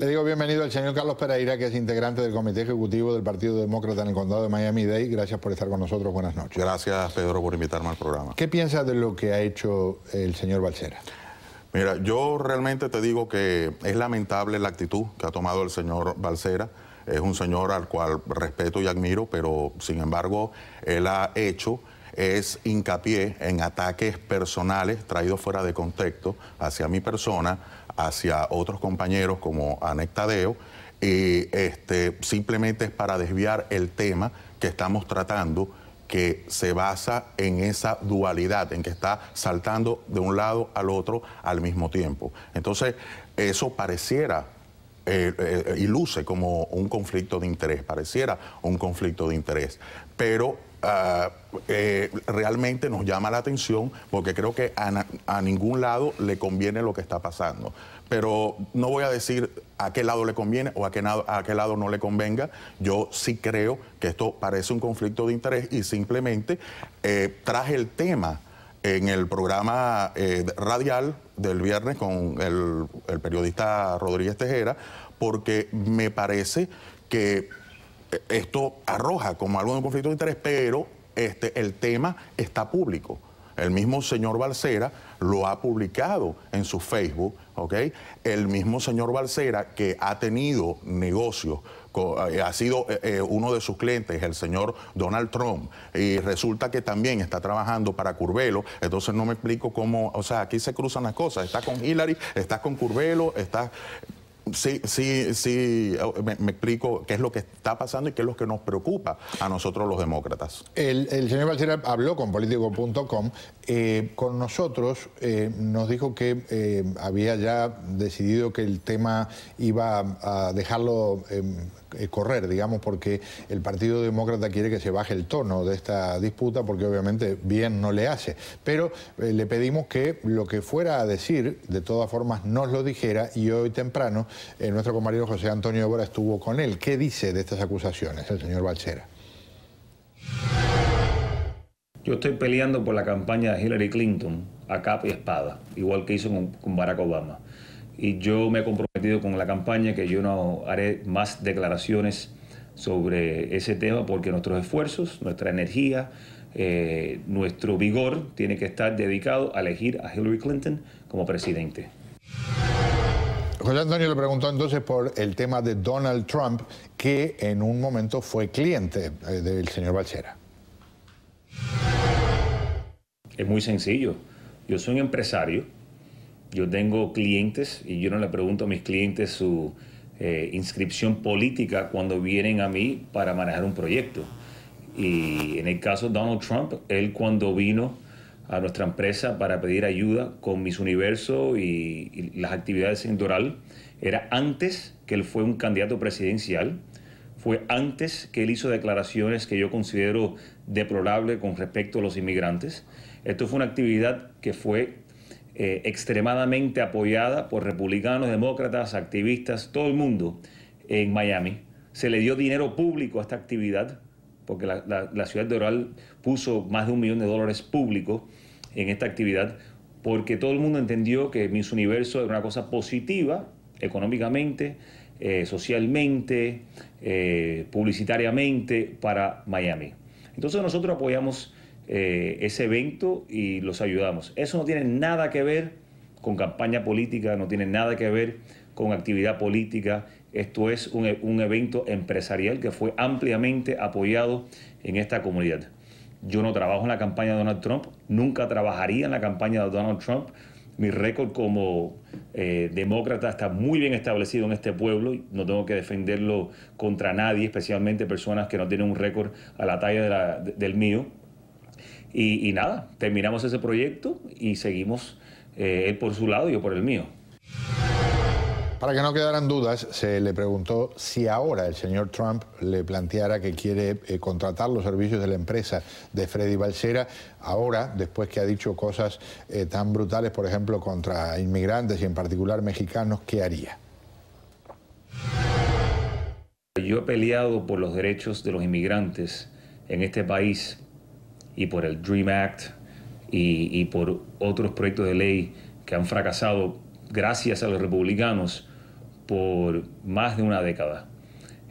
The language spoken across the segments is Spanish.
Le digo bienvenido al señor Carlos Pereira, que es integrante del Comité Ejecutivo del Partido Demócrata en el Condado de Miami-Dade. Gracias por estar con nosotros. Buenas noches. Gracias, Pedro, por invitarme al programa. ¿Qué piensas de lo que ha hecho el señor Balsera? Mira, yo realmente te digo que es lamentable la actitud que ha tomado el señor Balsera. Es un señor al cual respeto y admiro, pero sin embargo, él ha hecho es hincapié en ataques personales traídos fuera de contexto hacia mi persona, hacia otros compañeros como Anectadeo, y este, simplemente es para desviar el tema que estamos tratando que se basa en esa dualidad, en que está saltando de un lado al otro al mismo tiempo. Entonces, eso pareciera eh, eh, y luce como un conflicto de interés, pareciera un conflicto de interés, pero Ah, eh, realmente nos llama la atención porque creo que a, ningún lado le conviene lo que está pasando. Pero no voy a decir a qué lado le conviene o a qué, a qué lado no le convenga. Yo sí creo que esto parece un conflicto de interés y simplemente eh, traje el tema en el programa eh, radial del viernes con el periodista Rodríguez Tejera, porque me parece que eh, esto arroja como algo de un conflicto de interés, pero este, el tema está público. El mismo señor Balcera lo ha publicado en su Facebook, ¿ok? El mismo señor Balcera que ha tenido negocios, eh, ha sido eh, uno de sus clientes, el señor Donald Trump, y resulta que también está trabajando para Curvelo, entonces no me explico cómo, o sea, aquí se cruzan las cosas, está con Hillary, está con Curvelo, está... Sí, sí, sí, eh, me, explico qué es lo que está pasando y qué es lo que nos preocupa a nosotros los demócratas. El, señor Balcera habló con político.com, eh, con nosotros eh, nos dijo que eh, había ya decidido que el tema iba a dejarlo em, eh, correr, digamos, porque el Partido Demócrata quiere que se baje el tono de esta disputa, porque obviamente bien no le hace. Pero eh, le pedimos que lo que fuera a decir, de todas formas, nos lo dijera y hoy temprano eh, nuestro compañero José Antonio Évora estuvo con él. ¿Qué dice de estas acusaciones el señor Balchera? Yo estoy peleando por la campaña de Hillary Clinton a capa y espada, igual que hizo con Barack Obama y yo me he comprometido con la campaña que yo no haré más declaraciones sobre ese tema porque nuestros esfuerzos, nuestra energía, eh, nuestro vigor tiene que estar dedicado a elegir a Hillary Clinton como presidente. José Antonio le preguntó entonces por el tema de Donald Trump, que en un momento fue cliente eh, del señor Balsera Es muy sencillo. Yo soy un empresario yo tengo clientes y yo no le pregunto a mis clientes su eh, inscripción política cuando vienen a mí para manejar un proyecto. Y en el caso de Donald Trump, él cuando vino a nuestra empresa para pedir ayuda con Miss Universo y, y las actividades en Doral, era antes que él fue un candidato presidencial, fue antes que él hizo declaraciones que yo considero deplorable con respecto a los inmigrantes. Esto fue una actividad que fue eh, extremadamente apoyada por republicanos, demócratas, activistas, todo el mundo en Miami. Se le dio dinero público a esta actividad, porque la, ciudad de Oral puso más de un millón de dólares públicos en esta actividad, porque todo el mundo entendió que Miss Universo era una cosa positiva económicamente, eh, socialmente, eh, publicitariamente para Miami. Entonces nosotros apoyamos eh, ese evento y los ayudamos. Eso no tiene nada que ver con campaña política, no tiene nada que ver con actividad política. Esto es un, e-, un evento empresarial que fue ampliamente apoyado en esta comunidad. Yo no trabajo en la campaña de Donald Trump, nunca trabajaría en la campaña de Donald Trump. Mi récord como eh, demócrata está muy bien establecido en este pueblo. No tengo que defenderlo contra nadie, especialmente personas que no tienen un récord a la talla del mío. Y, nada, terminamos ese proyecto y seguimos eh, él por su lado y yo por el mío. Para que no quedaran dudas, se le preguntó si ahora el señor Trump le planteara que quiere eh, contratar los servicios de la empresa de Freddy Balsera, ahora, después que ha dicho cosas eh, tan brutales, por ejemplo, contra inmigrantes y en particular mexicanos, ¿qué haría? Yo he peleado por los derechos de los inmigrantes en este país y por el Dream Act y, por otros proyectos de ley que han fracasado gracias a los republicanos por más de una década.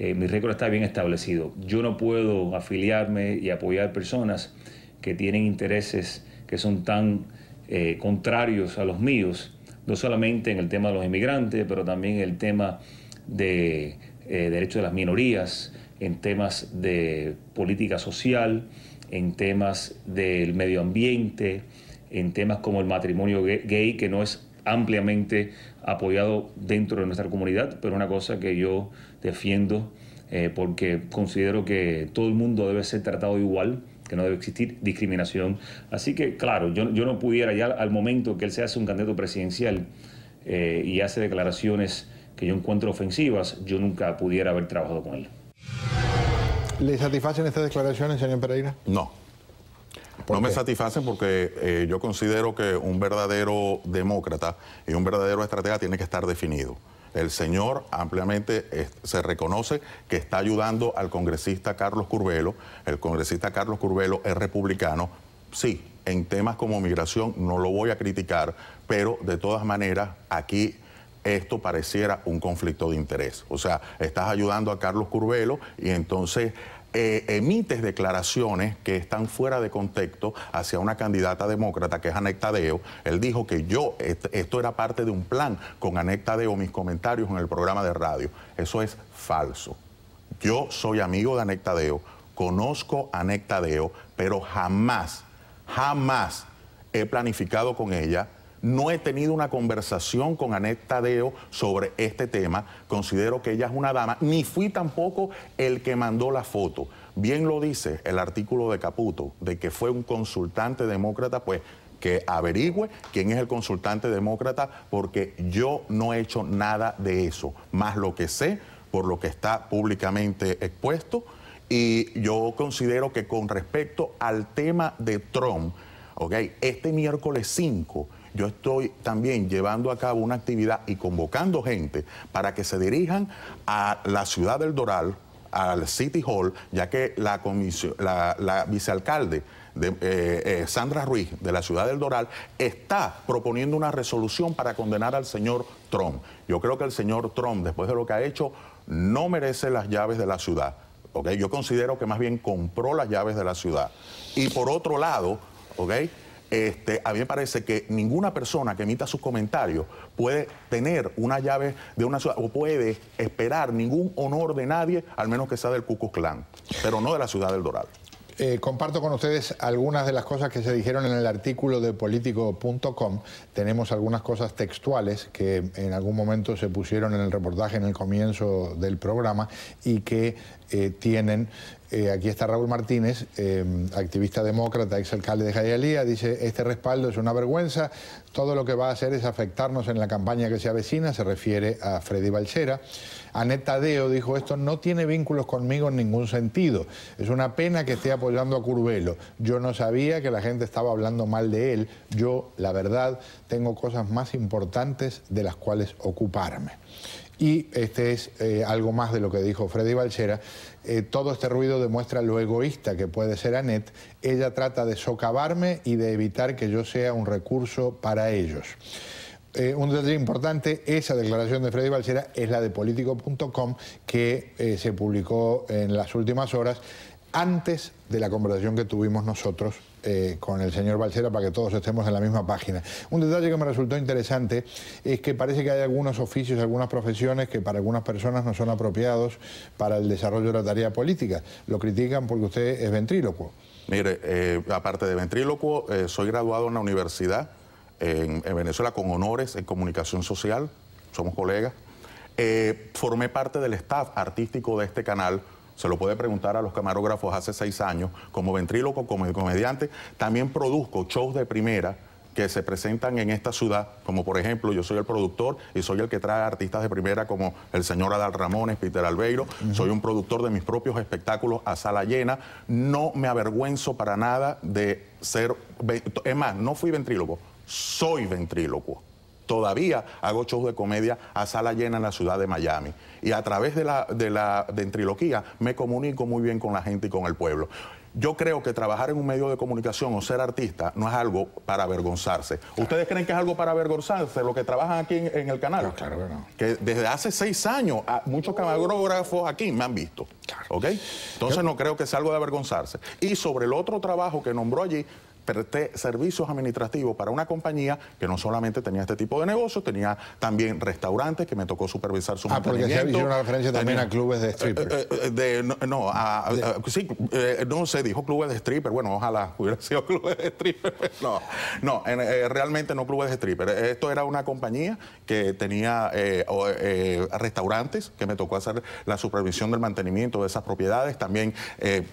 Eh, mi récord está bien establecido. Yo no puedo afiliarme y apoyar personas que tienen intereses que son tan eh, contrarios a los míos, no solamente en el tema de los inmigrantes, pero también en el tema de eh, derechos de las minorías, en temas de política social, en temas del medio ambiente, en temas como el matrimonio gay, que no es ampliamente apoyado dentro de nuestra comunidad, pero una cosa que yo defiendo eh, porque considero que todo el mundo debe ser tratado igual, que no debe existir discriminación. Así que, claro, yo, yo no pudiera ya al momento que él se hace un candidato presidencial eh, y hace declaraciones que yo encuentro ofensivas, yo nunca pudiera haber trabajado con él. ¿Le satisfacen estas declaraciones, señor Pereira? No. No me satisfacen porque eh, yo considero que un verdadero demócrata y un verdadero estratega tiene que estar definido. El señor ampliamente eh, se reconoce que está ayudando al congresista Carlos Curvelo. El congresista Carlos Curvelo es republicano. Sí, en temas como migración no lo voy a criticar, pero de todas maneras aquí esto pareciera un conflicto de interés. O sea, estás ayudando a Carlos Curvelo y entonces eh, emites declaraciones que están fuera de contexto hacia una candidata demócrata que es Anectadeo... Él dijo que yo, esto era parte de un plan con Anectadeo, mis comentarios en el programa de radio. Eso es falso. Yo soy amigo de Anectadeo... conozco a Anectadeo... pero jamás, jamás he planificado con ella no he tenido una conversación con Anet Tadeo sobre este tema. Considero que ella es una dama. Ni fui tampoco el que mandó la foto. Bien lo dice el artículo de Caputo, de que fue un consultante demócrata, pues que averigüe quién es el consultante demócrata, porque yo no he hecho nada de eso, más lo que sé, por lo que está públicamente expuesto. Y yo considero que con respecto al tema de Trump, okay, este miércoles 5 yo estoy también llevando a cabo una actividad y convocando gente para que se dirijan a la ciudad del Doral, al City Hall, ya que la, la, vicealcalde de, eh, eh, Sandra Ruiz de la ciudad del Doral está proponiendo una resolución para condenar al señor Trump. Yo creo que el señor Trump, después de lo que ha hecho, no merece las llaves de la ciudad. ¿okay? Yo considero que más bien compró las llaves de la ciudad. Y por otro lado, ¿okay? Este, a mí me parece que ninguna persona que emita sus comentarios puede tener una llave de una ciudad o puede esperar ningún honor de nadie, al menos que sea del Cucus pero no de la ciudad del Dorado. Eh, comparto con ustedes algunas de las cosas que se dijeron en el artículo de político.com. Tenemos algunas cosas textuales que en algún momento se pusieron en el reportaje en el comienzo del programa y que eh, tienen, eh, aquí está Raúl Martínez, eh, activista demócrata, exalcalde de Jayalía, dice, este respaldo es una vergüenza, todo lo que va a hacer es afectarnos en la campaña que se avecina, se refiere a Freddy balsera Aneta Deo dijo, esto no tiene vínculos conmigo en ningún sentido, es una pena que esté apoyando a Curvelo, yo no sabía que la gente estaba hablando mal de él, yo, la verdad, tengo cosas más importantes de las cuales ocuparme. Y este es eh, algo más de lo que dijo Freddy Valchera, eh, todo este ruido demuestra lo egoísta que puede ser Anet. Ella trata de socavarme y de evitar que yo sea un recurso para ellos. Eh, un detalle importante, esa declaración de Freddy Valchera es la de politico.com que se publicó en las últimas horas antes de la conversación que tuvimos nosotros eh, con el señor Balcera para que todos estemos en la misma página. Un detalle que me resultó interesante es que parece que hay algunos oficios, algunas profesiones que para algunas personas no son apropiados para el desarrollo de la tarea política. Lo critican porque usted es ventrílocuo. Mire, eh, aparte de ventrílocuo, eh, soy graduado en la universidad en, Venezuela con honores en comunicación social, somos colegas. formé parte del staff artístico de este canal se lo puede preguntar a los camarógrafos hace seis años. Como ventríloco, como comediante, también produzco shows de primera que se presentan en esta ciudad, como por ejemplo yo soy el productor y soy el que trae artistas de primera como el señor Adal Ramones, Peter Albeiro, soy un productor de mis propios espectáculos a sala llena, no me avergüenzo para nada de ser, es más, no fui ventríloco, soy ventríloco todavía hago shows de comedia a sala llena en la ciudad de Miami. Y a través de la, de la dentriloquía me comunico muy bien con la gente y con el pueblo. Yo creo que trabajar en un medio de comunicación o ser artista no es algo para avergonzarse. ¿Ustedes creen que es algo para avergonzarse lo que trabajan aquí en, el canal? claro que desde hace seis años ah, muchos camarógrafos aquí me han visto. Claro. Entonces no creo que sea algo de avergonzarse. Y sobre el otro trabajo que nombró allí, ...presté servicios administrativos para una compañía que no solamente tenía este tipo de negocio tenía también restaurantes que me tocó supervisar su mantenimiento. Ah, porque se una referencia también a clubes de eh, eh, strippers. Eh, no, sí, no se dijo clubes de stripper, bueno, ojalá hubiera sido clubes de stripper, pues, no, no, realmente no clubes de stripper. Esto era una compañía que tenía restaurantes que me tocó hacer la supervisión del mantenimiento de esas propiedades, también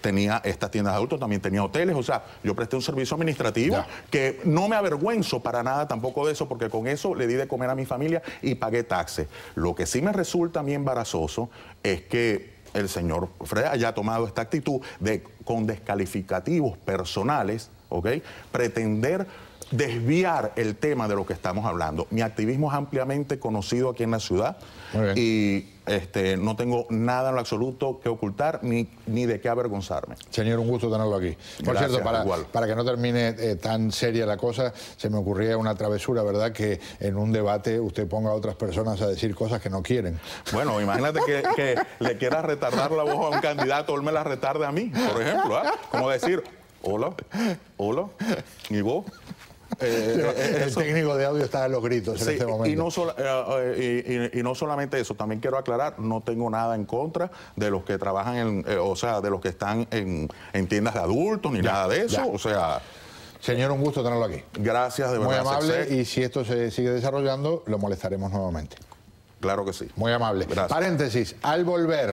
tenía estas tiendas de adultos, también tenía hoteles, o sea, yo presté un servicio administrativa que no me avergüenzo para nada tampoco de eso, porque con eso le di de comer a mi familia y pagué taxes. Lo que sí me resulta a mí embarazoso es que el señor Freya haya tomado esta actitud de con descalificativos personales, ¿ok? Pretender desviar el tema de lo que estamos hablando. Mi activismo es ampliamente conocido aquí en la ciudad y este, no tengo nada en lo absoluto que ocultar ni, de qué avergonzarme. Señor, un gusto tenerlo aquí. Por cierto, para, que no termine eh, tan seria la cosa, se me ocurría una travesura, ¿verdad? Que en un debate usted ponga a otras personas a decir cosas que no quieren. Bueno, imagínate que, le quiera retardar la voz a un candidato, él me la retarde a mí, por ejemplo. ¿ah? Como decir, hola, hola, y vos. Eh, eh, eh, el técnico de audio está en los gritos en este momento. Y no, solamente eso, también quiero aclarar, no tengo nada en contra de los que trabajan, en, o sea, de los que están en, tiendas de adultos ni nada de eso, o sea... Señor, un gusto tenerlo aquí. Gracias, de verdad. Muy amable, y si esto se sigue desarrollando, lo molestaremos nuevamente. Claro que sí. Muy amable. Paréntesis, al volver...